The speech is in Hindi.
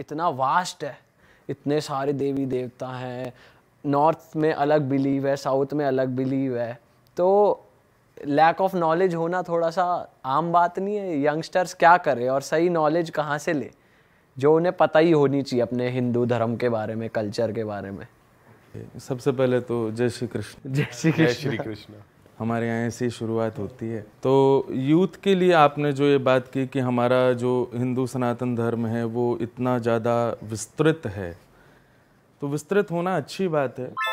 इतना वास्ट है इतने सारे देवी देवता हैं नॉर्थ में अलग बिलीव है साउथ में अलग बिलीव है तो लैक ऑफ नॉलेज होना थोड़ा सा आम बात नहीं है यंगस्टर्स क्या करें और सही नॉलेज कहाँ से ले जो उन्हें पता ही होनी चाहिए अपने हिंदू धर्म के बारे में कल्चर के बारे में सबसे पहले तो जय श्री कृष्ण जय श्री कृष्ण जय श्री कृष्ण हमारे यहाँ ही शुरुआत होती है तो यूथ के लिए आपने जो ये बात की कि हमारा जो हिंदू सनातन धर्म है वो इतना ज़्यादा विस्तृत है तो विस्तृत होना अच्छी बात है